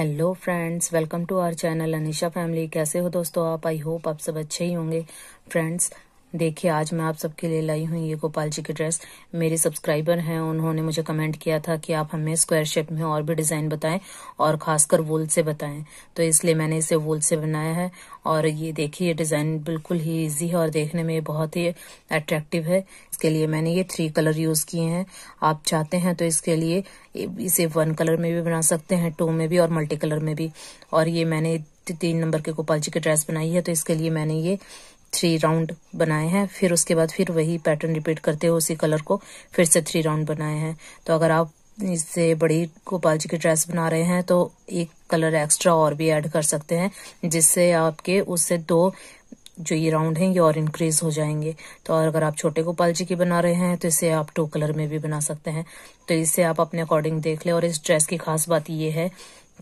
hello friends welcome to our channel Anisha family कैसे हो दोस्तों आप आई होप आप सब अच्छे ही होंगे फ्रेंड्स देखिए आज मैं आप सबके लिए लाई हूँ ये गोपाल जी की ड्रेस मेरे सब्सक्राइबर हैं उन्होंने मुझे कमेंट किया था कि आप हमें स्क्वायर शेप में और भी डिजाइन बताएं और खासकर वोल से बताएं तो इसलिए मैंने इसे वोल से बनाया है और ये देखिए ये डिजाइन बिल्कुल ही इजी है और देखने में बहुत ही अट्रैक्टिव है इसके लिए मैंने ये थ्री कलर यूज किए हैं आप चाहते हैं तो इसके लिए इसे वन कलर में भी बना सकते हैं टू में भी और मल्टी कलर में भी और ये मैंने तीन नंबर के गोपाल जी की ड्रेस बनाई है तो इसके लिए मैंने ये थ्री राउंड बनाए हैं फिर उसके बाद फिर वही पैटर्न रिपीट करते हुए उसी कलर को फिर से थ्री राउंड बनाए हैं तो अगर आप इससे बड़ी गोपाल जी की ड्रेस बना रहे हैं तो एक कलर एक्स्ट्रा और भी ऐड कर सकते हैं जिससे आपके उससे दो जो ये राउंड हैं ये और इंक्रीज हो जाएंगे तो अगर आप छोटे गोपाल जी की बना रहे हैं तो इसे आप टू कलर में भी बना सकते हैं तो इससे आप अपने अकॉर्डिंग देख लें और इस ड्रेस की खास बात ये है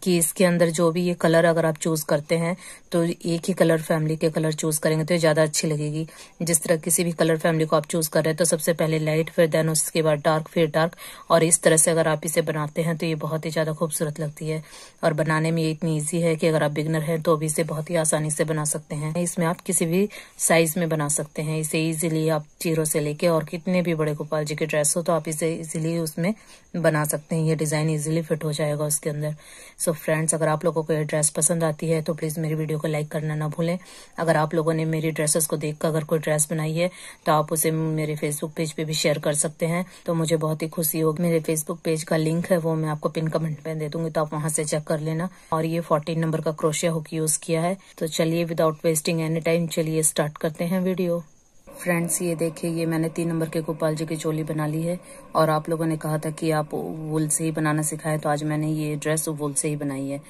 कि इसके अंदर जो भी ये कलर अगर आप चूज करते हैं तो एक ही कलर फैमिली के कलर चूज करेंगे तो ये ज्यादा अच्छी लगेगी जिस तरह किसी भी कलर फैमिली को आप चूज कर रहे हैं तो सबसे पहले लाइट फिर देन उसके बाद डार्क फिर डार्क और इस तरह से अगर आप इसे बनाते हैं तो ये बहुत ही ज्यादा खूबसूरत लगती है और बनाने में ये इतनी ईजी है कि अगर आप बिगनर हैं तो भी इसे बहुत ही आसानी से बना सकते हैं इसमें आप किसी भी साइज में बना सकते हैं इसे ईजिली आप चीरो से लेके और कितने भी बड़े गोपाल जी के ड्रेस हो तो आप इसे इजिली उसमें बना सकते हैं ये डिजाइन इजिली फिट हो जाएगा उसके अंदर सो so फ्रेंड्स अगर आप लोगों को ये ड्रेस पसंद आती है तो प्लीज़ मेरी वीडियो को लाइक करना ना भूलें अगर आप लोगों ने मेरी ड्रेसेस को देखकर अगर कोई ड्रेस बनाई है तो आप उसे मेरे फेसबुक पेज पे भी शेयर कर सकते हैं तो मुझे बहुत ही खुशी होगी मेरे फेसबुक पेज का लिंक है वो मैं आपको पिन कमेंट में दे दूंगी तो आप वहां से चेक कर लेना और ये फोर्टीन नंबर का क्रोशिया हुक यूज किया है तो चलिए विदाउट वेस्टिंग एनी टाइम चलिए स्टार्ट करते हैं वीडियो फ्रेंड्स ये देखिए ये मैंने तीन नंबर के गोपाल जी की चोली बना ली है और आप लोगों ने कहा था कि आप वुल से ही बनाना सिखाए तो आज मैंने ये ड्रेस वुल से ही बनाई है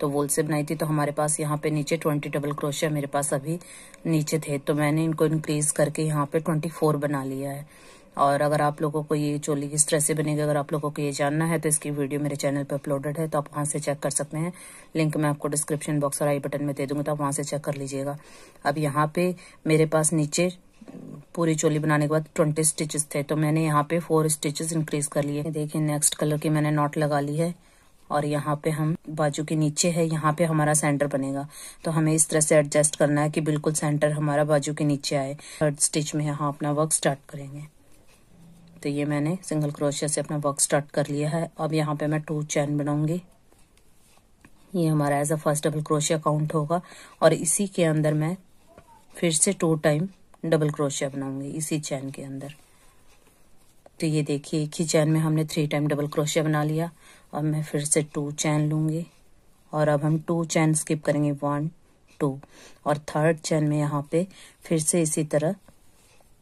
तो वोल से बनाई थी तो हमारे पास यहाँ पे नीचे ट्वेंटी डबल क्रोशिया मेरे पास अभी नीचे थे तो मैंने इनको इनक्रीज करके यहाँ पे ट्वेंटी फोर बना लिया है और अगर आप लोगों को ये चोली किस तरह से बनेगी अगर आप लोगों को ये जानना है तो इसकी वीडियो मेरे चैनल पर अपलोडेड है तो आप वहां से चेक कर सकते हैं लिंक मैं आपको डिस्क्रिप्शन बॉक्स और आई बटन में दे दूंगी तो आप वहां से चेक कर लीजिएगा अब यहाँ पे मेरे पास नीचे पूरी चोली बनाने के बाद ट्वेंटी स्टिचेस थे तो मैंने यहाँ पे फोर स्टिचेस इंक्रीज कर लिए देखिए नेक्स्ट कलर की मैंने नॉट लगा ली है और यहाँ पे हम बाजू के नीचे है यहाँ पे हमारा सेंटर बनेगा तो हमें इस तरह से एडजस्ट करना है कि बिल्कुल सेंटर हमारा बाजू के नीचे आए थर्ड स्टिच में यहाँ अपना वर्क स्टार्ट करेंगे तो ये मैंने सिंगल क्रोशिया से अपना वर्क स्टार्ट कर लिया है अब यहाँ पे मैं टू चैन बनाऊंगी ये हमारा as a first double crochet count होगा और इसी के अंदर मैं फिर से टू टाइम डबल क्रोशिया बनाऊंगी इसी चैन के अंदर तो ये देखिए एक ही चैन में हमने थ्री टाइम डबल क्रोशिया बना लिया अब मैं फिर से टू चैन लूंगी और अब हम टू चैन स्किप करेंगे वन टू और थर्ड चैन में यहाँ पे फिर से इसी तरह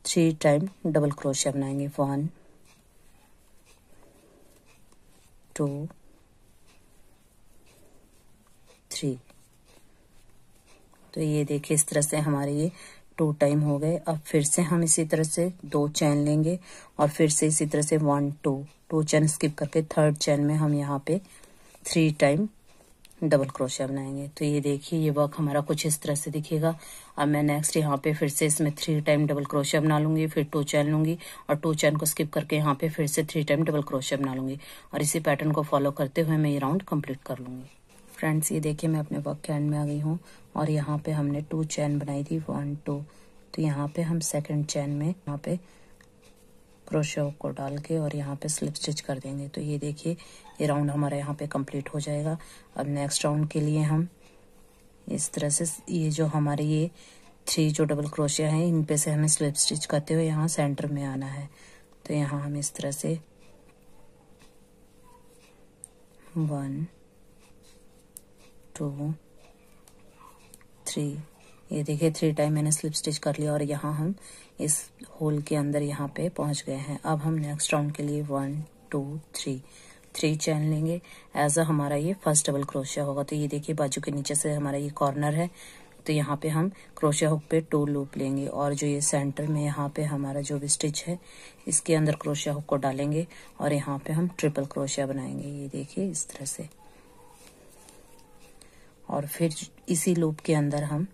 थ्री टाइम डबल क्रोशिया बनाएंगे वन टू थ्री तो ये देखिए इस तरह से हमारे ये टू टाइम हो गए अब फिर से हम इसी तरह से दो चैन लेंगे और फिर से इसी तरह से one two two chain skip करके थर्ड चैन में हम यहाँ पे थ्री टाइम डबल क्रोशिया बनाएंगे तो ये देखिए ये वर्क हमारा कुछ इस तरह से दिखेगा अब मैं नेक्स्ट यहाँ पे फिर से इसमें थ्री टाइम डबल क्रोशिया बना लूंगी फिर टू चैन लूंगी और टू चैन को स्किप करके यहाँ पे फिर से थ्री टाइम डबल क्रोशिया बना लूंगी और इसी पैटर्न को फॉलो करते हुए मैं ये राउंड कम्प्लीट कर लूंगी फ्रेंड्स ये देखिए मैं अपने वर्क के एंड में आ गई हूँ और यहाँ पे हमने टू चैन बनाई थी वन टू तो यहाँ पे हम सेकंड चैन में यहाँ पे क्रोशे को डाल के और यहाँ पे स्लिप स्टिच कर देंगे तो ये देखिए ये राउंड हमारा यहाँ पे कंप्लीट हो जाएगा अब नेक्स्ट राउंड के लिए हम इस तरह से ये जो हमारे ये थ्री जो डबल क्रोशिया है इनपे से हमें स्लिप स्टिच करते हुए यहाँ सेंटर में आना है तो यहाँ हम इस तरह से वन टू थ्री ये देखिए थ्री टाइम मैंने स्लिप स्टिच कर लिया और यहाँ हम इस होल के अंदर यहाँ पे पहुंच गए हैं अब हम नेक्स्ट राउंड के लिए one two three three chain लेंगे एज अ हमारा ये फर्स्ट डबल क्रोशिया होगा तो ये देखिए बाजू के नीचे से हमारा ये कॉर्नर है तो यहाँ पे हम क्रोशिया हुक पे टू लूप लेंगे और जो ये सेंटर में यहाँ पे हमारा जो भी स्टिच है इसके अंदर क्रोशिया हुक को डालेंगे और यहाँ पे हम ट्रिपल क्रोशिया बनाएंगे ये देखिए इस तरह से और फिर इसी लूप के अंदर हम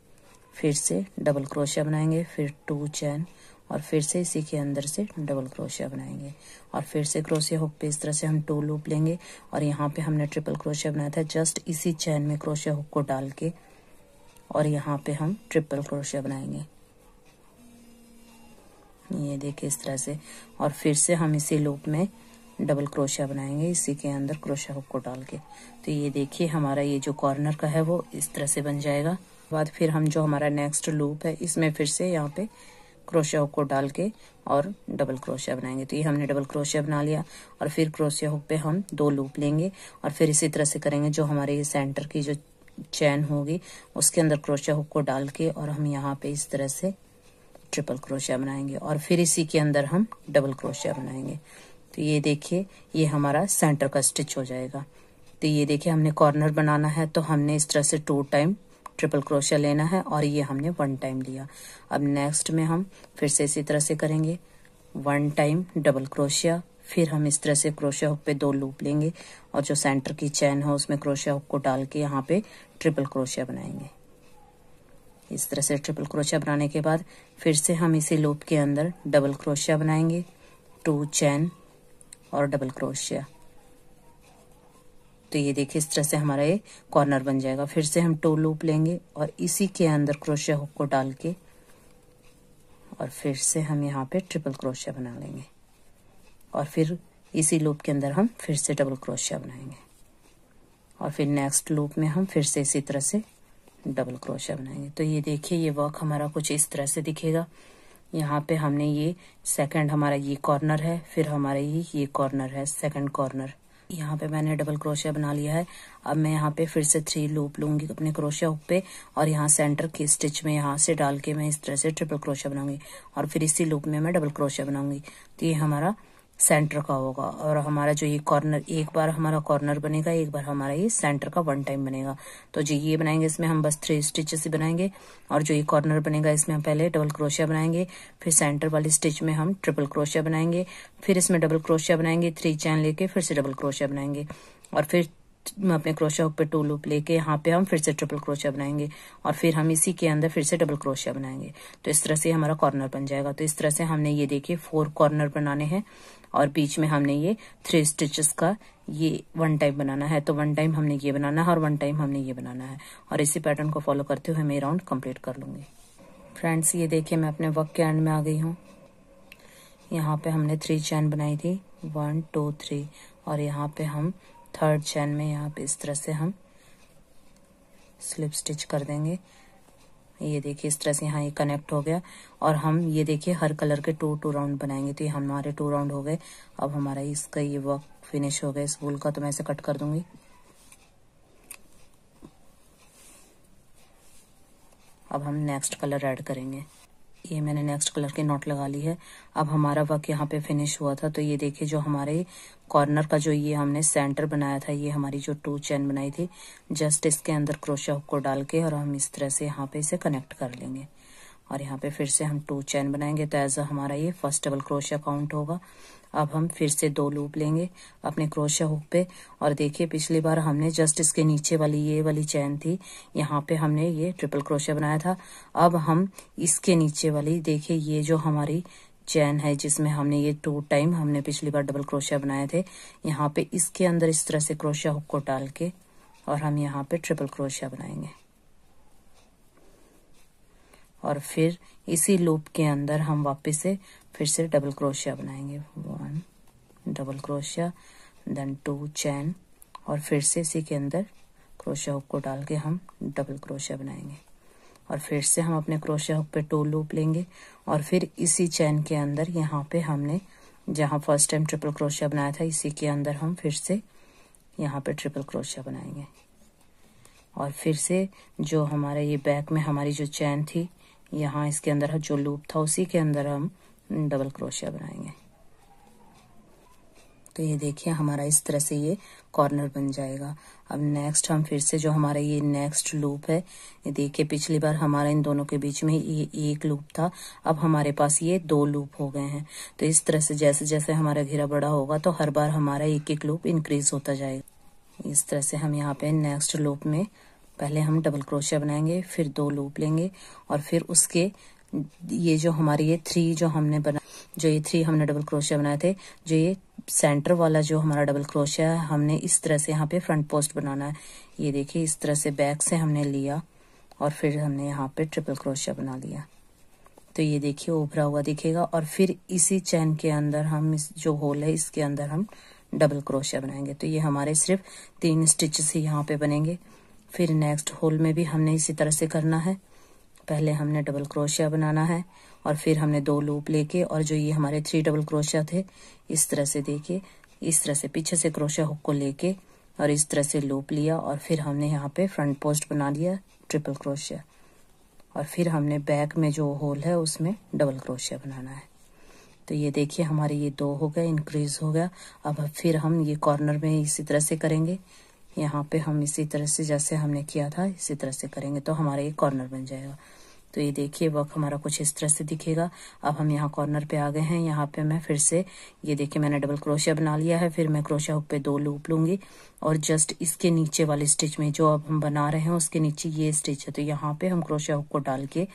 फिर से डबल क्रोशिया बनाएंगे फिर टू चैन और फिर से इसी के अंदर से डबल क्रोशिया बनाएंगे और फिर से क्रोशिया हुक पे इस तरह से हम टू लूप लेंगे और यहाँ पे हमने ट्रिपल क्रोशिया बनाया था जस्ट इसी चैन में क्रोशिया हुक को डाल के और यहाँ पे हम ट्रिपल क्रोशिया बनाएंगे ये देखिए इस तरह से और फिर से हम इसी लूप में डबल क्रोशिया बनाएंगे इसी के अंदर क्रोशिया हुक को डाल के तो ये देखिए हमारा ये जो कॉर्नर का है वो इस तरह से बन जाएगा बाद फिर हम जो हमारा नेक्स्ट लूप है इसमें फिर से यहाँ पे क्रोशिया हुक को डाल के और डबल क्रोशिया बनाएंगे तो ये हमने डबल क्रोशिया बना लिया और फिर क्रोशिया हुक पे हम दो लूप लेंगे और फिर इसी तरह से करेंगे जो हमारे ये सेंटर की जो चैन होगी उसके अंदर क्रोशिया हुक को डाल के और हम यहाँ पे इस तरह से ट्रिपल क्रोशिया बनाएंगे और फिर इसी के अंदर हम डबल क्रोशिया बनाएंगे तो ये देखिए ये हमारा सेंटर का स्टिच हो जाएगा तो ये देखिए हमने कॉर्नर बनाना है तो हमने इस तरह से टू टाइम ट्रिपल क्रोशिया लेना है और ये हमने वन टाइम लिया अब नेक्स्ट में हम फिर से इसी तरह से करेंगे वन टाइम डबल क्रोशिया फिर हम इस तरह से क्रोशिया हुक पे दो लूप लेंगे और जो सेंटर की चैन है उसमें क्रोशिया हुक को डाल के यहाँ पे ट्रिपल क्रोशिया बनाएंगे इस तरह से ट्रिपल क्रोशिया बनाने के बाद फिर से हम इसी लूप के अंदर डबल क्रोशिया बनाएंगे टू चैन और डबल क्रोशिया तो ये देखिए इस तरह से हमारा ये कॉर्नर बन जाएगा फिर से हम टो लूप लेंगे और इसी के अंदर क्रोशिया हुक को डाल के और फिर से हम यहाँ पे ट्रिपल क्रोशिया बना लेंगे और फिर इसी लूप के अंदर हम फिर से डबल क्रोशिया बनाएंगे और फिर नेक्स्ट लूप में हम फिर से इसी तरह से डबल क्रोशिया बनाएंगे तो ये देखिए ये वर्क हमारा कुछ इस तरह से दिखेगा यहाँ पे हमने ये सेकंड हमारा ये कॉर्नर है फिर हमारा ये ये कॉर्नर है सेकंड कॉर्नर यहाँ पे मैंने डबल क्रोशिया बना लिया है अब मैं यहाँ पे फिर से थ्री लूप लूंगी अपने क्रोशिया पे और यहाँ सेंटर की स्टिच में यहाँ से डाल के मैं इस तरह से ट्रिपल क्रोशिया बनाऊंगी और फिर इसी लूप में मैं डबल क्रोशिया बनाऊंगी तो ये हमारा सेंटर का होगा और हमारा जो ये कॉर्नर एक बार हमारा कॉर्नर बनेगा एक बार हमारा ये सेंटर का वन टाइम बनेगा तो जो ये बनाएंगे इसमें हम बस थ्री स्टिचेस बनाएंगे और जो ये कॉर्नर बनेगा इसमें हम पहले डबल क्रोशिया बनाएंगे फिर सेंटर वाली स्टिच में हम ट्रिपल क्रोशिया बनाएंगे फिर इसमें डबल क्रोशिया बनाएंगे थ्री चैन लेके फिर से डबल क्रोशिया बनाएंगे और फिर अपने क्रोशिया ऊपर टू लूप लेके यहाँ पे हम फिर से ट्रिपल क्रोशिया बनाएंगे और फिर हम इसी के अंदर फिर से डबल क्रोशिया बनाएंगे तो इस तरह से हमारा कॉर्नर बन जाएगा तो इस तरह से हमने ये देखिए फोर कॉर्नर बनाने हैं और बीच में हमने ये थ्री स्टिचेस का ये वन टाइम बनाना है तो वन टाइम हमने ये बनाना है और वन टाइम हमने ये बनाना है और इसी पैटर्न को फॉलो करते हुए मैं राउंड कंप्लीट कर लूंगी फ्रेंड्स ये देखिए मैं अपने वर्क के एंड में आ गई हूँ यहाँ पे हमने थ्री चैन बनाई थी वन टू थ्री और यहाँ पे हम थर्ड चैन में यहाँ पे इस तरह से हम स्लिप स्टिच कर देंगे ये देखिए इस तरह से यहाँ ये कनेक्ट हो गया और हम ये देखिए हर कलर के टू टू राउंड बनाएंगे तो ये हमारे टू राउंड हो गए अब हमारा इसका ये वर्क फिनिश हो गया इस वूल का तो मैं इसे कट कर दूंगी अब हम नेक्स्ट कलर ऐड करेंगे देखिए मैंने नेक्स्ट कलर की नॉट लगा ली है अब हमारा वर्क यहाँ पे फिनिश हुआ था तो ये देखिए जो हमारे कॉर्नर का जो ये हमने सेंटर बनाया था ये हमारी जो टू चैन बनाई थी जस्ट इसके अंदर क्रोशा हुक को डाल के और हम इस तरह से यहाँ पे इसे कनेक्ट कर लेंगे और यहाँ पे फिर से हम टू चैन बनाएंगे तो एज हमारा ये फर्स्ट डबल क्रोशिया काउंट होगा अब हम फिर से दो लूप लेंगे अपने क्रोशिया हुक पे और देखिए पिछली बार हमने जस्ट इसके नीचे वाली ये वाली चैन थी यहाँ पे हमने ये ट्रिपल क्रोशिया बनाया था अब हम इसके नीचे वाली देखिए ये जो हमारी चैन है जिसमें हमने ये टू टाइम हमने पिछली बार डबल क्रोशिया बनाए थे यहाँ पे इसके अंदर इस तरह से क्रोशिया हुक को डाल के और हम यहाँ पे ट्रिपल क्रोशिया बनाएंगे और फिर इसी लूप के अंदर हम वापस से फिर से डबल क्रोशिया बनाएंगे one double crochet then two chain और फिर से इसी के अंदर क्रोशिया हुक को डाल के हम डबल क्रोशिया बनाएंगे और फिर से हम अपने क्रोशिया हुक पे टू लूप लेंगे और फिर इसी चैन के अंदर यहाँ पे हमने जहाँ फर्स्ट टाइम ट्रिपल क्रोशिया बनाया था इसी के अंदर हम फिर से यहाँ पे ट्रिपल क्रोशिया बनाएंगे और फिर से जो हमारा ये बैक में हमारी जो चैन थी यहाँ इसके अंदर जो लूप था उसी के अंदर हम डबल क्रोशिया बनाएंगे तो ये देखिए हमारा इस तरह से ये कॉर्नर बन जाएगा अब नेक्स्ट हम फिर से जो हमारा ये नेक्स्ट लूप है ये देखिए पिछली बार हमारा इन दोनों के बीच में ये एक लूप था अब हमारे पास ये दो लूप हो गए हैं तो इस तरह से जैसे जैसे हमारा घेरा बड़ा होगा तो हर बार हमारा एक एक लूप इंक्रीज होता जाएगा इस तरह से हम यहाँ पे नेक्स्ट लूप में पहले हम डबल क्रोशिया बनाएंगे फिर दो लूप लेंगे और फिर उसके ये जो हमारी ये थ्री जो हमने बना जो ये थ्री हमने डबल क्रोशिया बनाए थे जो ये सेंटर वाला जो हमारा डबल क्रोशिया है हमने इस तरह से यहाँ पे फ्रंट पोस्ट बनाना है ये देखिए इस तरह से बैक से हमने लिया और फिर हमने यहाँ पे ट्रिपल क्रोशिया बना लिया तो ये देखिए उभरा हुआ दिखेगा और फिर इसी चैन के अंदर हम इस जो होल है इसके अंदर हम डबल क्रोशिया बनाएंगे तो ये हमारे सिर्फ तीन स्टिचेस ही यहाँ पे बनेंगे फिर नेक्स्ट होल में भी हमने इसी तरह से करना है पहले हमने डबल क्रोशिया बनाना है और फिर हमने दो लूप लेके और जो ये हमारे थ्री डबल क्रोशिया थे इस तरह से देखिए इस तरह से पीछे से क्रोशिया हुक को लेके और इस तरह से लूप लिया और फिर हमने यहाँ पे फ्रंट पोस्ट बना लिया ट्रिपल क्रोशिया और फिर हमने बैक में जो होल है उसमें डबल क्रोशिया बनाना है तो ये देखिए हमारे ये दो हो गए इंक्रीज हो गया अब फिर हम ये कॉर्नर में इसी तरह से करेंगे यहाँ पे हम इसी तरह से जैसे हमने किया था इसी तरह से करेंगे तो हमारा एक कॉर्नर बन जाएगा तो ये देखिए वर्क हमारा कुछ इस तरह से दिखेगा अब हम यहाँ कॉर्नर पे आ गए हैं यहाँ पे मैं फिर से ये देखिए मैंने डबल क्रोशिया बना लिया है फिर मैं क्रोशिया हुक पे दो लूप लूंगी और जस्ट इसके नीचे वाले स्टिच में जो अब हम बना रहे हैं उसके नीचे ये स्टिच है तो यहाँ पे हम क्रोशिया हुक को डाल के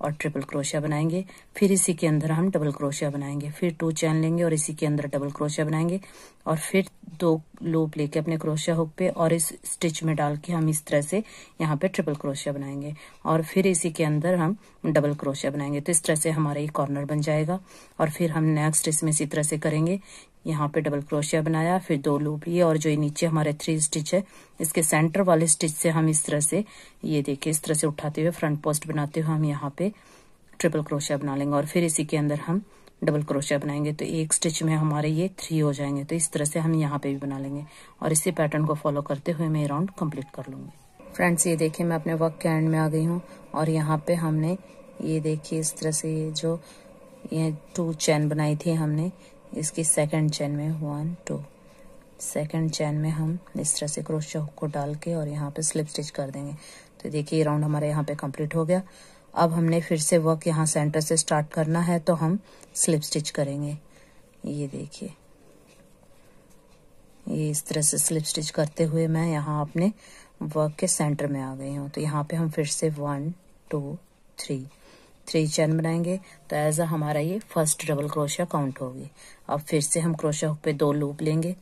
और ट्रिपल क्रोशिया बनाएंगे फिर इसी के अंदर हम डबल क्रोशिया बनाएंगे फिर टू चैन लेंगे और इसी के अंदर डबल क्रोशिया बनाएंगे और फिर दो लूप लेके अपने क्रोशिया हुक पे और इस स्टिच में डाल के हम इस तरह से यहाँ पे ट्रिपल क्रोशिया बनाएंगे और फिर इसी के अंदर हम डबल क्रोशिया बनाएंगे तो इस तरह से हमारा ये कॉर्नर बन जाएगा और फिर हम नेक्स्ट इसमें इसी तरह से करेंगे यहाँ पे डबल क्रोशिया बनाया फिर दो लूप लिए और जो ये नीचे हमारे थ्री स्टिच है इसके सेंटर वाले स्टिच से हम इस तरह से ये देखिए इस तरह से उठाते हुए फ्रंट पोस्ट बनाते हुए हम यहाँ पे ट्रिपल क्रोशिया बना लेंगे और फिर इसी के अंदर हम डबल क्रोशिया बनाएंगे तो एक स्टिच में हमारे ये थ्री हो जाएंगे तो इस तरह से हम यहाँ पे भी बना लेंगे और इसी पैटर्न को फॉलो करते हुए मैं राउंड कम्प्लीट कर लूंगी फ्रेंड्स ये देखिए मैं अपने वर्क के एंड में आ गई हूँ और यहाँ पे हमने ये देखिए इस तरह से ये जो ये टू चैन बनाई थी हमने इसकी सेकंड चैन में वन टू सेकंड चैन में हम इस तरह से क्रोशिया हुक को डाल के और यहाँ पे स्लिप स्टिच कर देंगे तो देखिए राउंड हमारे यहाँ पे कंप्लीट हो गया अब हमने फिर से वर्क यहाँ सेंटर से स्टार्ट करना है तो हम स्लिप स्टिच करेंगे ये देखिए ये इस तरह से स्लिप स्टिच करते हुए मैं यहाँ अपने वर्क के सेंटर में आ गई हूँ तो यहाँ पे हम फिर से one two three three chain बनाएंगे तो एज अ हमारा ये फर्स्ट डबल क्रोशा काउंट होगी अब फिर से हम क्रोशिया हुक पे दो लूप लेंगे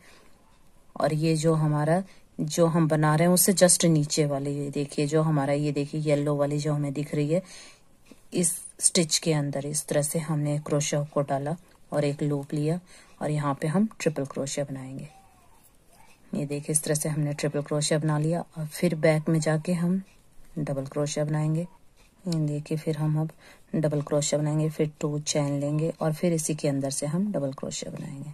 और ये जो हमारा जो हम बना रहे हैं उससे जस्ट नीचे वाली ये देखिए जो हमारा ये देखिए येलो वाली जो हमें दिख रही है इस स्टिच के अंदर इस तरह से हमने क्रोशिया हुक को डाला और एक लूप लिया और यहाँ पे हम ट्रिपल क्रोशिया बनाएंगे ये देखिए इस तरह से हमने ट्रिपल क्रोशिया बना लिया और फिर बैक में जाके हम डबल क्रोशिया बनाएंगे देखिए फिर हम अब डबल क्रोशिया बनाएंगे फिर टू चैन लेंगे और फिर इसी के अंदर से हम डबल क्रोशिया बनाएंगे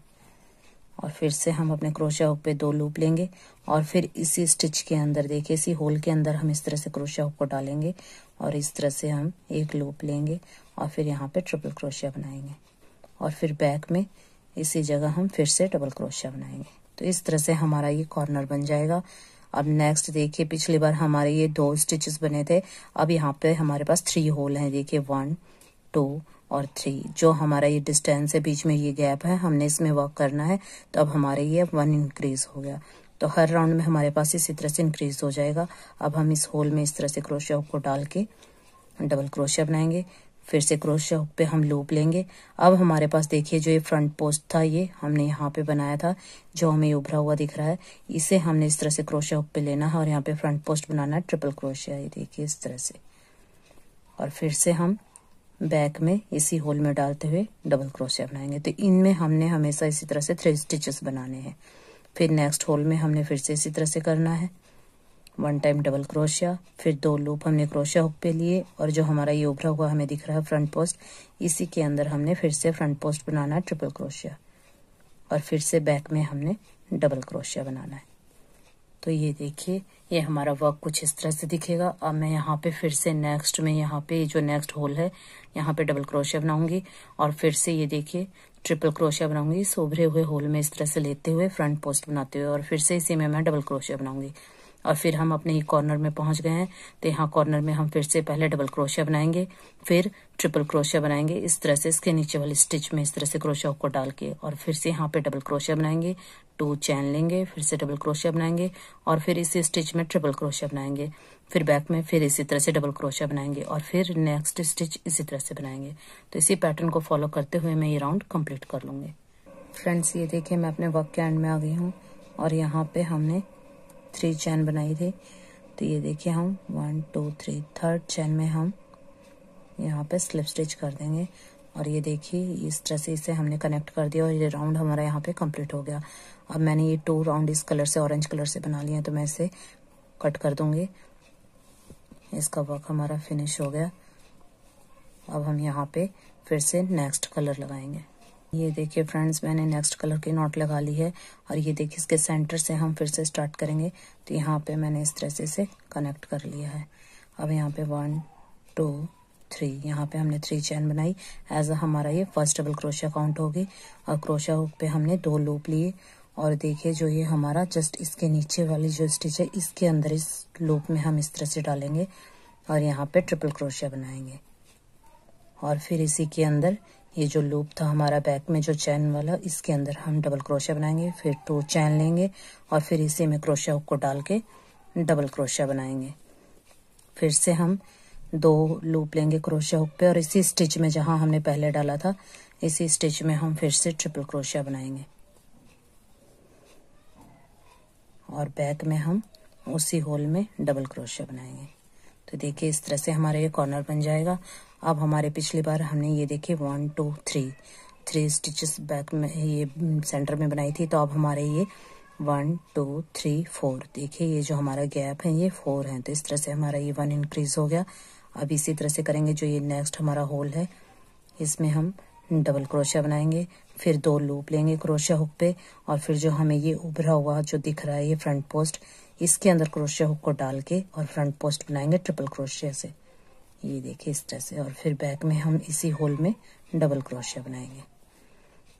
और फिर से हम अपने क्रोशिया हुक पे दो लूप लेंगे और फिर इसी स्टिच के अंदर देखिए इसी होल के अंदर हम इस तरह से क्रोशिया हुक को डालेंगे और इस तरह से हम एक लूप लेंगे और फिर यहाँ पे ट्रिपल क्रोशिया बनाएंगे और फिर बैक में इसी जगह हम फिर से डबल क्रोशिया बनाएंगे तो इस तरह से हमारा ये कॉर्नर बन जाएगा अब नेक्स्ट देखिए पिछली बार हमारे ये दो स्टिचेस बने थे अब यहाँ पे हमारे पास थ्री होल हैं देखिए वन टू और थ्री जो हमारा ये डिस्टेंस है बीच में ये गैप है हमने इसमें वर्क करना है तो अब हमारे ये वन इंक्रीज हो गया तो हर राउंड में हमारे पास इसी तरह से इंक्रीज हो जाएगा अब हम इस होल में इस तरह से क्रोशिया को डाल के डबल क्रोशिया बनाएंगे फिर से क्रोशा हुक पे हम लूप लेंगे अब हमारे पास देखिए जो ये फ्रंट पोस्ट था ये हमने यहाँ पे बनाया था जो हमें उभरा हुआ दिख रहा है इसे हमने इस तरह से क्रोशा हुक पे लेना है और यहाँ पे फ्रंट पोस्ट बनाना है ट्रिपल क्रोशिया ये देखिए इस तरह से और फिर से हम बैक में इसी होल में डालते हुए डबल क्रोशिया बनाएंगे तो इनमें हमने हमेशा इसी तरह से थ्री स्टिचेस बनाने हैं फिर नेक्स्ट होल में हमने फिर से इसी तरह से करना है वन टाइम डबल क्रोशिया फिर दो लूप हमने क्रोशिया हुक पे लिए और जो हमारा ये उभरा हुआ हमें दिख रहा है फ्रंट पोस्ट इसी के अंदर हमने फिर से फ्रंट पोस्ट बनाना है ट्रिपल क्रोशिया और फिर से बैक में हमने डबल क्रोशिया बनाना है तो ये देखिए ये हमारा वर्क कुछ इस तरह से दिखेगा अब मैं यहाँ पे फिर से नेक्स्ट में यहाँ पे जो नेक्स्ट होल है यहाँ पे डबल क्रोशिया बनाऊंगी और फिर से ये देखिए ट्रिपल क्रोशिया बनाऊंगी सोभरे हुए होल में इस तरह से लेते हुए फ्रंट पोस्ट बनाते हुए और फिर से इसी में मैं डबल क्रोशिया बनाऊंगी और फिर हम अपने ही कॉर्नर में पहुंच गए हैं तो यहाँ कॉर्नर में हम फिर से पहले डबल क्रोशिया बनाएंगे फिर ट्रिपल क्रोशिया बनाएंगे इस तरह से इसके नीचे वाले स्टिच में इस तरह से क्रोशिया को डाल के और फिर से यहाँ पे डबल क्रोशिया बनाएंगे टू चैन लेंगे फिर से डबल क्रोशिया बनाएंगे और फिर इसी स्टिच में ट्रिपल क्रोशिया बनाएंगे फिर बैक में फिर इसी तरह से डबल क्रोशिया बनाएंगे और फिर नेक्स्ट स्टिच इसी तरह से बनाएंगे तो इसी पैटर्न को फॉलो करते हुए मैं ये राउंड कम्प्लीट कर लूंगी फ्रेंड्स ये देखिए मैं अपने वर्क के एंड में आ गई हूँ और यहाँ पे हमने थ्री चैन बनाई थी तो ये देखिए हम one two three third chain में हम यहाँ पे स्लिप स्टिच कर देंगे और ये देखिए इस तरह से इसे हमने कनेक्ट कर दिया और ये राउंड हमारा यहाँ पे कंप्लीट हो गया अब मैंने ये टू राउंड इस कलर से ऑरेंज कलर से बना लिया तो मैं इसे कट कर दूंगी इसका वर्क हमारा फिनिश हो गया अब हम यहाँ पे फिर से नेक्स्ट कलर लगाएंगे ये देखिए फ्रेंड्स मैंने नेक्स्ट कलर की नॉट लगा ली है और ये देखिए इसके सेंटर से हम फिर से स्टार्ट करेंगे तो यहाँ पे मैंने इस तरह से इसे कनेक्ट कर लिया है अब यहाँ पे वन टू थ्री यहाँ पे हमने थ्री चैन बनाई एज हमारा ये फर्स्ट डबल क्रोशा काउंट होगी और क्रोशा हुक पे हमने दो लूप लिए और देखिए जो ये हमारा जस्ट इसके नीचे वाली जो स्टिच है इसके अंदर इस लूप में हम इस तरह से डालेंगे और यहाँ पे ट्रिपल क्रोशिया बनाएंगे और फिर इसी के अंदर ये जो लूप था हमारा बैक में जो चैन वाला इसके अंदर हम डबल क्रोशा बनाएंगे फिर टू चैन लेंगे और फिर इसी में क्रोशा को डाल के डबल क्रोशा बनाएंगे फिर से हम दो लूप लेंगे क्रोशिया हुक पे और इसी स्टिच में जहां हमने पहले डाला था इसी स्टिच में हम फिर से ट्रिपल क्रोशिया बनाएंगे और बैक में हम उसी होल में डबल क्रोशिया बनाएंगे तो देखिए इस तरह से हमारा ये कॉर्नर बन जाएगा अब हमारे पिछली बार हमने ये देखे one two three three stitches back में ये सेंटर हम्म, में बनाई थी तो अब हमारे ये वन टू थ्री फोर देखिए ये जो हमारा गैप है ये फोर है तो इस तरह से हमारा ये वन इंक्रीज हो गया अब इसी तरह से करेंगे जो ये नेक्स्ट हमारा होल है इसमें हम डबल क्रोशिया बनाएंगे फिर दो लूप लेंगे क्रोशिया हुक पे और फिर जो हमें ये उभरा हुआ जो दिख रहा है ये फ्रंट पोस्ट इसके अंदर क्रोशिया हुक को डाल के और फ्रंट पोस्ट बनाएंगे ट्रिपल क्रोशिया से ये देखिए इस तरह से और फिर बैक में हम इसी होल में डबल क्रोशिया बनाएंगे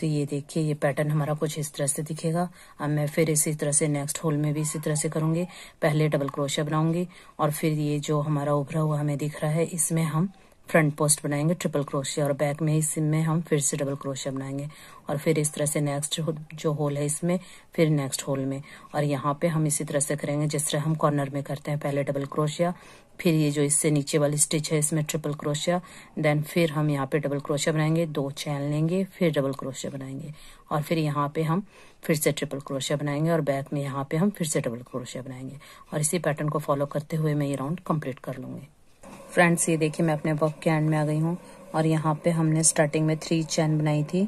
तो ये देखिए ये पैटर्न हमारा कुछ इस तरह से दिखेगा अब मैं फिर इसी तरह से नेक्स्ट होल में भी इसी तरह से करूंगी पहले डबल क्रोशिया बनाऊंगी और फिर ये जो हमारा उभरा हुआ हमें दिख रहा है इसमें हम फ्रंट पोस्ट बनाएंगे ट्रिपल क्रोशिया और बैक में इस में हम फिर से डबल क्रोशिया बनाएंगे और फिर इस तरह से नेक्स्ट जो होल है इसमें फिर नेक्स्ट होल में और यहाँ पे हम इसी तरह से करेंगे जिस तरह हम कॉर्नर में करते हैं पहले डबल क्रोशिया फिर ये जो इससे नीचे वाली स्टिच है इसमें ट्रिपल क्रोशिया देन फिर हम यहाँ पे डबल क्रोशिया बनाएंगे दो चैन लेंगे फिर डबल क्रोशिया बनाएंगे और फिर यहाँ पे हम फिर से ट्रिपल क्रोशिया बनाएंगे और बैक में यहाँ पे हम फिर से डबल क्रोशिया बनाएंगे और इसी पैटर्न को फॉलो करते हुए मैं ये राउंड कम्प्लीट कर लूंगी फ्रेंड्स ये देखिए मैं अपने वर्क के एंड में आ गई हूँ और यहाँ पे हमने स्टार्टिंग में थ्री चैन बनाई थी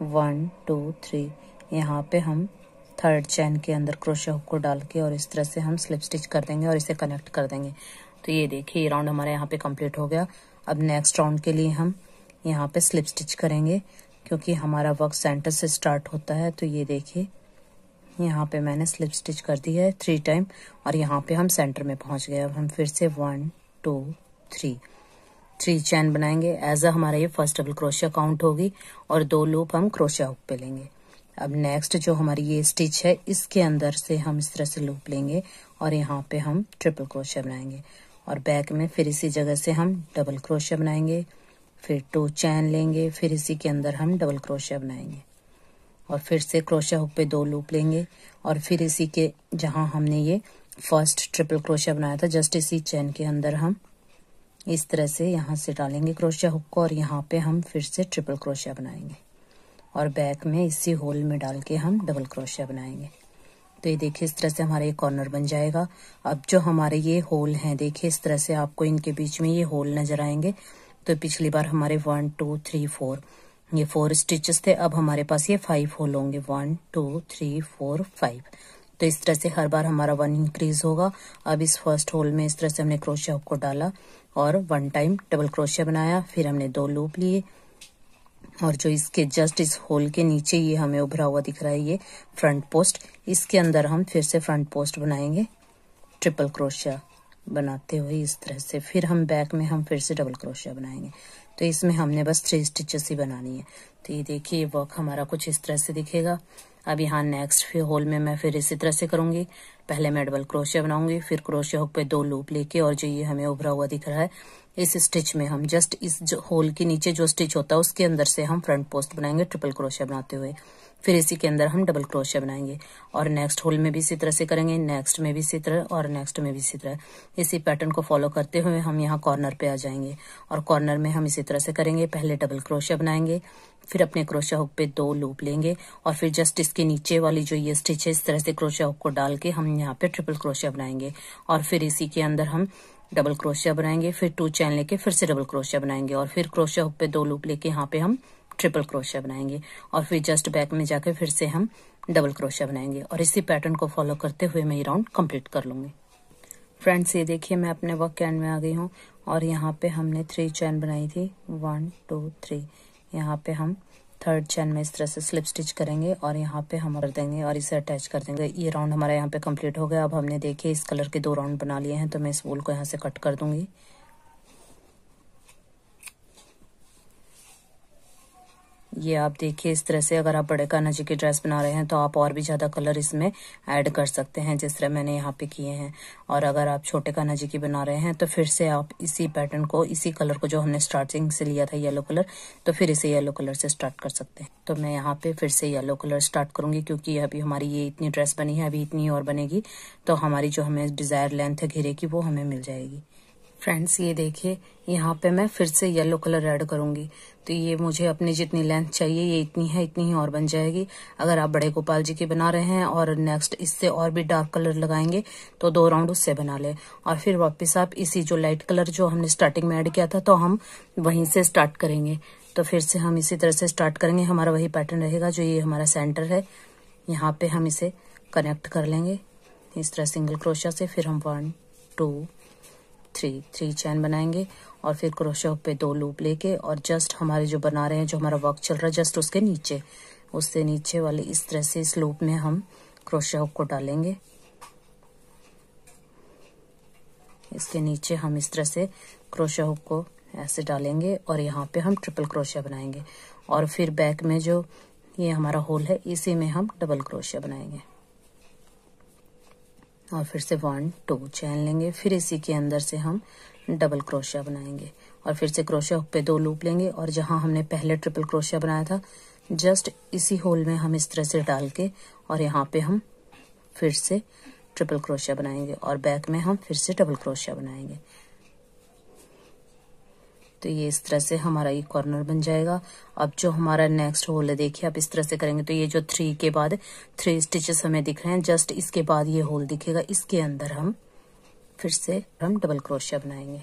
वन टू थ्री यहाँ पे हम थर्ड चैन के अंदर क्रोशे हुक को डाल के और इस तरह से हम स्लिप स्टिच कर देंगे और इसे कनेक्ट कर देंगे तो ये देखिए ये राउंड हमारे यहाँ पे कंप्लीट हो गया अब नेक्स्ट राउंड के लिए हम यहाँ पे स्लिप स्टिच करेंगे क्योंकि हमारा वर्क सेंटर से स्टार्ट होता है तो ये देखिए यहाँ पे मैंने स्लिप स्टिच कर दी है थ्री टाइम और यहाँ पे हम सेंटर में पहुंच गए अब हम फिर से one two three three chain बनाएंगे एज अ हमारा ये फर्स्ट डबल क्रोशिया काउंट होगी और दो लूप हम क्रोशिया हुक पे लेंगे अब नेक्स्ट जो हमारी ये स्टिच है इसके अंदर से हम इस तरह से लूप लेंगे और यहाँ पे हम ट्रिपल क्रोशिया बनाएंगे और बैक में फिर इसी जगह से हम डबल क्रोशिया बनाएंगे फिर टू चैन लेंगे फिर इसी के अंदर हम डबल क्रोशिया बनाएंगे और फिर से क्रोशिया हुक पे दो लूप लेंगे और फिर इसी के जहाँ हमने ये फर्स्ट ट्रिपल क्रोशिया बनाया था जस्ट इसी चैन के अंदर हम इस तरह से यहाँ से डालेंगे क्रोशिया हुक को और यहाँ पे हम फिर से ट्रिपल क्रोशिया बनाएंगे और बैक में इसी होल में डाल के हम डबल क्रोशिया बनाएंगे तो ये देखिए इस तरह से हमारा ये कॉर्नर बन जाएगा अब जो हमारे ये होल हैं देखिए इस तरह से आपको इनके बीच में ये होल नजर आएंगे तो पिछली बार हमारे वन टू थ्री फोर ये फोर स्टिचेस थे अब हमारे पास ये फाइव होल होंगे one two three four five तो इस तरह से हर बार हमारा वन इंक्रीज होगा अब इस फर्स्ट होल में इस तरह से हमने क्रोशिया को डाला और वन टाइम डबल क्रोशिया बनाया फिर हमने दो लूप लिए और जो इसके जस्ट इस होल के नीचे ये हमें उभरा हुआ दिख रहा है ये फ्रंट पोस्ट इसके अंदर हम फिर से फ्रंट पोस्ट बनाएंगे ट्रिपल क्रोशिया बनाते हुए इस तरह से फिर हम बैक में हम फिर से डबल क्रोशिया बनाएंगे तो इसमें हमने बस थ्री स्टिचेस ही बनानी है तो ये देखिए वर्क हमारा कुछ इस तरह से दिखेगा अब यहाँ नेक्स्ट फिर होल में मैं फिर इसी तरह से करूंगी पहले मैं डबल क्रोशिया बनाऊंगी फिर क्रोशिया हुक पे दो लूप लेके और जो ये हमें उभरा हुआ दिख रहा है इस स्टिच में हम जस्ट इस होल के नीचे जो स्टिच होता है उसके अंदर से हम फ्रंट पोस्ट बनाएंगे ट्रिपल क्रोशिया बनाते हुए फिर इसी के अंदर हम डबल क्रोशिया बनाएंगे और नेक्स्ट होल में भी इसी तरह से करेंगे नेक्स्ट में भी इसी तरह और नेक्स्ट में भी इसी तरह इसी पैटर्न को फॉलो करते हुए हम यहाँ कॉर्नर पे आ जाएंगे और कॉर्नर में हम इसी तरह से करेंगे पहले डबल क्रोशिया बनाएंगे फिर अपने क्रोशिया हुक पे दो लूप लेंगे और फिर जस्ट इसके नीचे वाली जो ये स्टिच है इस तरह से क्रोशिया हुक को डाल के हम यहाँ पे ट्रिपल क्रोशिया बनाएंगे और फिर इसी के अंदर हम डबल क्रोशिया बनाएंगे फिर टू चैन लेके फिर से डबल क्रोशिया बनाएंगे और फिर क्रोशिया हुक पे दो लूप लेके यहाँ पे हम ट्रिपल क्रोशिया बनाएंगे और फिर जस्ट बैक में जाकर फिर से हम डबल क्रोशिया बनाएंगे और इसी पैटर्न को फॉलो करते हुए मैं ये राउंड कंप्लीट कर लूंगी फ्रेंड्स ये देखिए मैं अपने वर्क के एंड में आ गई हूँ और यहाँ पे हमने थ्री चैन बनाई थी वन टू थ्री यहाँ पे हम थर्ड चैन में इस तरह से स्लिप स्टिच करेंगे और यहाँ पे हम कर देंगे और इसे अटैच कर देंगे ये राउंड हमारा यहाँ पे कंप्लीट हो गया अब हमने देखिए इस कलर के दो राउंड बना लिए हैं तो मैं इस वूल को यहाँ से कट कर दूंगी ये आप देखिए इस तरह से अगर आप बड़े कान्हा जी की ड्रेस बना रहे हैं तो आप और भी ज़्यादा कलर इसमें ऐड कर सकते हैं जिस तरह मैंने यहाँ पे किए हैं और अगर आप छोटे कान्हा जी की बना रहे हैं तो फिर से आप इसी पैटर्न को इसी कलर को जो हमने स्टार्टिंग से लिया था येलो कलर तो फिर इसे येलो कलर से स्टार्ट कर सकते हैं तो मैं यहाँ पे फिर से येलो कलर स्टार्ट करूंगी क्योंकि अभी हमारी ये इतनी ड्रेस बनी है अभी इतनी और बनेगी तो हमारी जो हमें डिज़ायर लेंथ है घेरे की वो हमें मिल जाएगी फ्रेंड्स ये देखिए यहाँ पे मैं फिर से येलो कलर ऐड करूंगी तो ये मुझे अपने जितनी लेंथ चाहिए ये इतनी है इतनी ही और बन जाएगी अगर आप बड़े गोपाल जी की बना रहे हैं और नेक्स्ट इससे और भी डार्क कलर लगाएंगे तो दो राउंड उससे बना लें और फिर वापस आप इसी जो लाइट कलर जो हमने स्टार्टिंग में एड किया था तो हम वहीं से स्टार्ट करेंगे तो फिर से हम इसी तरह से स्टार्ट करेंगे हमारा वही पैटर्न रहेगा जो ये हमारा सेंटर है यहाँ पे हम इसे कनेक्ट कर लेंगे इस तरह सिंगल क्रोशा से फिर हम one two three three chain बनाएंगे और फिर हुक पे दो लूप लेके और जस्ट हमारे जो बना रहे हैं जो हमारा वर्क चल रहा है जस्ट उसके नीचे उससे नीचे वाले इस तरह से इस लूप में हम हुक को डालेंगे इसके नीचे हम इस तरह से क्रोशा हुक को ऐसे डालेंगे और यहाँ पे हम ट्रिपल क्रोशिया बनाएंगे और फिर बैक में जो ये हमारा होल है इसी में हम डबल क्रोशिया बनाएंगे और फिर से वन टू चैन लेंगे फिर इसी के अंदर से हम डबल क्रोशिया बनाएंगे और फिर से क्रोशिया पे दो लूप लेंगे और जहां हमने पहले ट्रिपल क्रोशिया बनाया था जस्ट इसी होल में हम इस तरह से डाल के और यहाँ पे हम फिर से ट्रिपल क्रोशिया बनाएंगे और बैक में हम फिर से डबल क्रोशिया बनाएंगे तो ये इस तरह से हमारा ये कॉर्नर बन जाएगा अब जो हमारा नेक्स्ट होल है देखिए आप इस तरह से करेंगे तो ये जो थ्री के बाद थ्री स्टिचेस हमें दिख रहे हैं जस्ट इसके बाद ये होल दिखेगा इसके अंदर हम फिर से हम डबल क्रोशिया बनाएंगे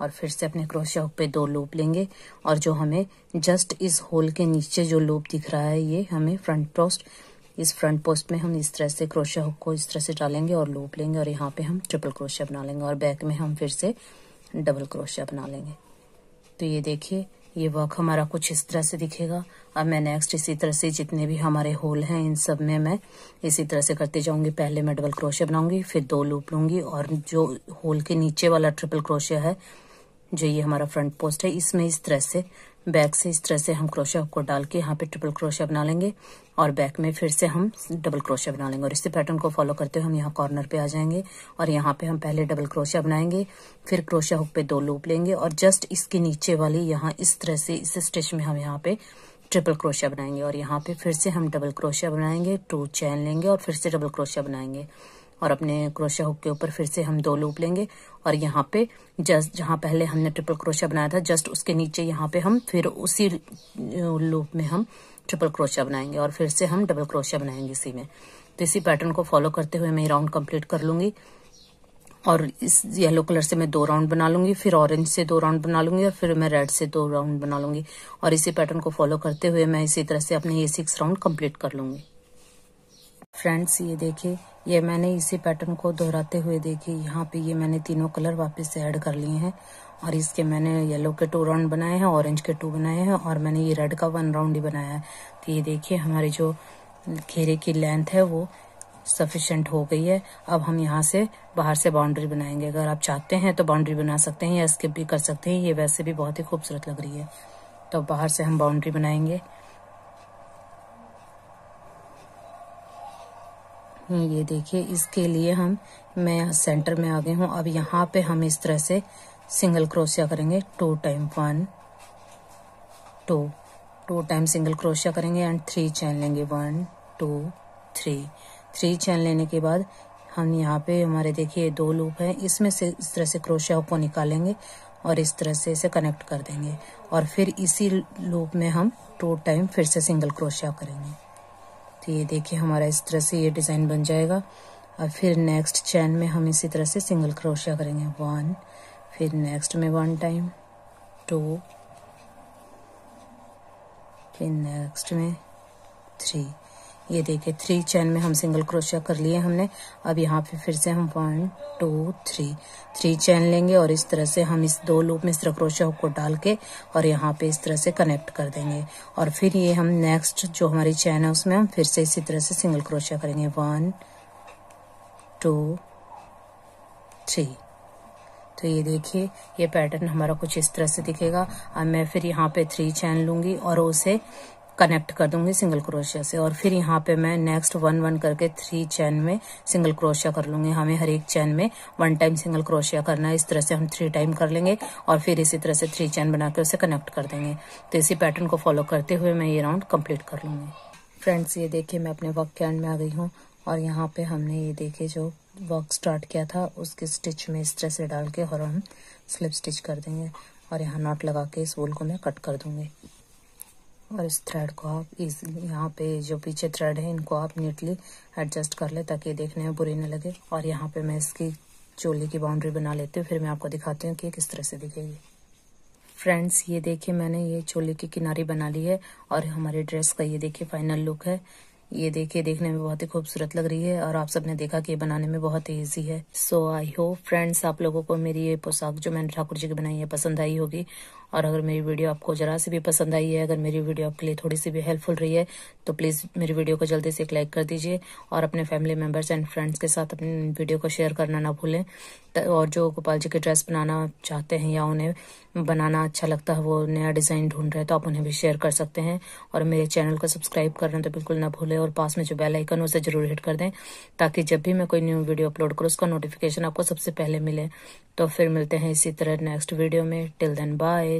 और फिर से अपने क्रोशिया पे दो लूप लेंगे और जो हमें जस्ट इस होल के नीचे जो लूप दिख रहा है ये हमें फ्रंट पोस्ट इस फ्रंट पोस्ट में हम इस तरह से क्रोशिया हुक को इस तरह से डालेंगे और लूप लेंगे और यहाँ पे हम ट्रिपल क्रोशिया बना लेंगे और बैक में हम फिर से डबल क्रोशिया बना लेंगे तो ये देखिए ये वर्क हमारा कुछ इस तरह से दिखेगा अब मैं नेक्स्ट इसी तरह से जितने भी हमारे होल हैं इन सब में मैं इसी तरह से करते जाऊंगी पहले मैं डबल क्रोशिया बनाऊंगी फिर दो लूप लूंगी और जो होल के नीचे वाला ट्रिपल क्रोशिया है जो ये हमारा फ्रंट पोस्ट है इसमें इस तरह से बैक से इस तरह से हम क्रोशिया को डाल के यहाँ पे ट्रिपल क्रोशिया बना लेंगे और बैक में फिर से हम डबल क्रोशिया बना लेंगे और इसी पैटर्न को फॉलो करते हुए हम यहाँ कॉर्नर पे आ जाएंगे और यहाँ पे हम पहले डबल क्रोशिया बनाएंगे फिर क्रोशिया हुक पे दो लूप लेंगे और जस्ट इसके नीचे वाली यहाँ इस तरह से इस स्टिच में हम यहाँ पे ट्रिपल क्रोशिया बनाएंगे और यहाँ पे फिर से हम डबल क्रोशिया बनाएंगे टू चैन लेंगे और फिर से डबल क्रोशिया बनाएंगे और अपने क्रोशा हुक के ऊपर फिर से हम दो लूप लेंगे और यहाँ पे जस्ट जहाँ पहले हमने ट्रिपल क्रोशा बनाया था जस्ट उसके नीचे यहाँ पे हम फिर उसी लूप में हम ट्रिपल क्रोशा बनाएंगे और फिर से हम डबल क्रोशा बनाएंगे इसी में तो इसी पैटर्न को फॉलो करते हुए मैं राउंड कम्प्लीट कर लूंगी और इस येलो कलर से मैं दो राउंड बना लूंगी फिर ऑरेंज से दो राउंड बना लूंगी और फिर मैं रेड से दो राउंड बना लूंगी और इसी पैटर्न को फॉलो करते हुए मैं इसी तरह से अपने ये सिक्स राउंड कंप्लीट कर लूंगी फ्रेंड्स ये देखे ये मैंने इसी पैटर्न को दोहराते हुए देखे यहाँ पे ये मैंने तीनों कलर वापस से ऐड कर लिए हैं और इसके मैंने येलो के टू राउंड बनाए हैं ऑरेंज के टू बनाए हैं और मैंने ये रेड का वन राउंड ही बनाया है तो ये देखिए हमारे जो घेरे की लेंथ है वो सफिशेंट हो गई है अब हम यहाँ से बाहर से बाउंड्री बनाएंगे अगर आप चाहते हैं तो बाउंड्री बना सकते हैं या स्किप भी कर सकते हैं ये वैसे भी बहुत ही खूबसूरत लग रही है तो बाहर से हम बाउंड्री बनाएंगे ये देखिए इसके लिए हम मैं सेंटर में आ गई हूँ अब यहाँ पे हम इस तरह से सिंगल क्रोशिया करेंगे two time one two two time single crochet करेंगे एंड थ्री चैन लेंगे one two three three chain लेने के बाद हम यहाँ पे हमारे देखिए दो लूप हैं इसमें से इस तरह से क्रोशिया को निकालेंगे और इस तरह से इसे कनेक्ट कर देंगे और फिर इसी लूप में हम टू टाइम फिर से सिंगल क्रोशिया करेंगे तो ये देखिए हमारा इस तरह से ये डिज़ाइन बन जाएगा और फिर नेक्स्ट चैन में हम इसी तरह से सिंगल क्रोशिया करेंगे वन फिर नेक्स्ट में वन टाइम टू फिर नेक्स्ट में थ्री ये देखिए थ्री चैन में हम सिंगल क्रोशिया कर लिए हमने अब यहाँ पे फिर से हम one two three three chain लेंगे और इस तरह से हम इस दो लूप में इस तरह क्रोशिया को डाल के और यहाँ पे इस तरह से कनेक्ट कर देंगे और फिर ये हम नेक्स्ट जो हमारी चैन है उसमें हम फिर से इसी तरह से सिंगल क्रोशिया करेंगे वन टू थ्री तो ये देखिए ये पैटर्न हमारा कुछ इस तरह से दिखेगा अब मैं फिर यहाँ पे थ्री चैन लूंगी और उसे कनेक्ट कर दूंगी सिंगल क्रोशिया से और फिर यहाँ पे मैं नेक्स्ट वन वन करके थ्री चैन में सिंगल क्रोशिया कर लूंगी हमें हर एक चैन में वन टाइम सिंगल क्रोशिया करना है इस तरह से हम थ्री टाइम कर लेंगे और फिर इसी तरह से थ्री चैन बना के उसे कनेक्ट कर देंगे तो इसी पैटर्न को फॉलो करते हुए मैं ये राउंड कम्प्लीट कर लूंगी फ्रेंड्स ये देखिए मैं अपने वर्क के एंड में आ गई हूँ और यहाँ पे हमने ये देखे जो वर्क स्टार्ट किया था उसके स्टिच में इस तरह से डाल के और हम स्लिप स्टिच कर देंगे और यहाँ नॉट लगा के इस वोल को मैं कट कर दूंगी और इस थ्रेड को आप इस यहाँ पे जो पीछे थ्रेड है इनको आप नीटली एडजस्ट कर ले ताकि देखने में बुरी न लगे और यहाँ पे मैं इसकी चोली की बाउंड्री बना लेती हूँ फिर मैं आपको दिखाती हूँ कि किस तरह से दिखेगी फ्रेंड्स ये देखिए मैंने ये चोली की किनारी बना ली है और हमारे ड्रेस का ये देखिए फाइनल लुक है ये देखिए देखने में बहुत ही खूबसूरत लग रही है और आप सबने देखा कि ये बनाने में बहुत ही ईजी है सो आई होप फ्रेंड्स आप लोगों को मेरी ये पोशाक जो मैंने ठाकुर जी की बनाई है पसंद आई होगी और अगर मेरी वीडियो आपको ज़रा सी भी पसंद आई है अगर मेरी वीडियो आपके लिए थोड़ी सी भी हेल्पफुल रही है तो प्लीज़ मेरी वीडियो को जल्दी से एक लाइक कर दीजिए और अपने फैमिली मेम्बर्स एंड फ्रेंड्स के साथ अपनी वीडियो को शेयर करना ना भूलें और जो गोपाल जी के ड्रेस बनाना चाहते हैं या उन्हें बनाना अच्छा लगता है वो नया डिज़ाइन ढूंढ रहे हैं तो आप उन्हें भी शेयर कर सकते हैं और मेरे चैनल को सब्सक्राइब करना तो बिल्कुल ना भूलें और पास में जो बेल आइकन उसे जरूर हिट कर दें ताकि जब भी मैं कोई न्यू वीडियो अपलोड करूँ उसका नोटिफिकेशन आपको सबसे पहले मिले तो फिर मिलते हैं इसी तरह नेक्स्ट वीडियो में टिल देन बाय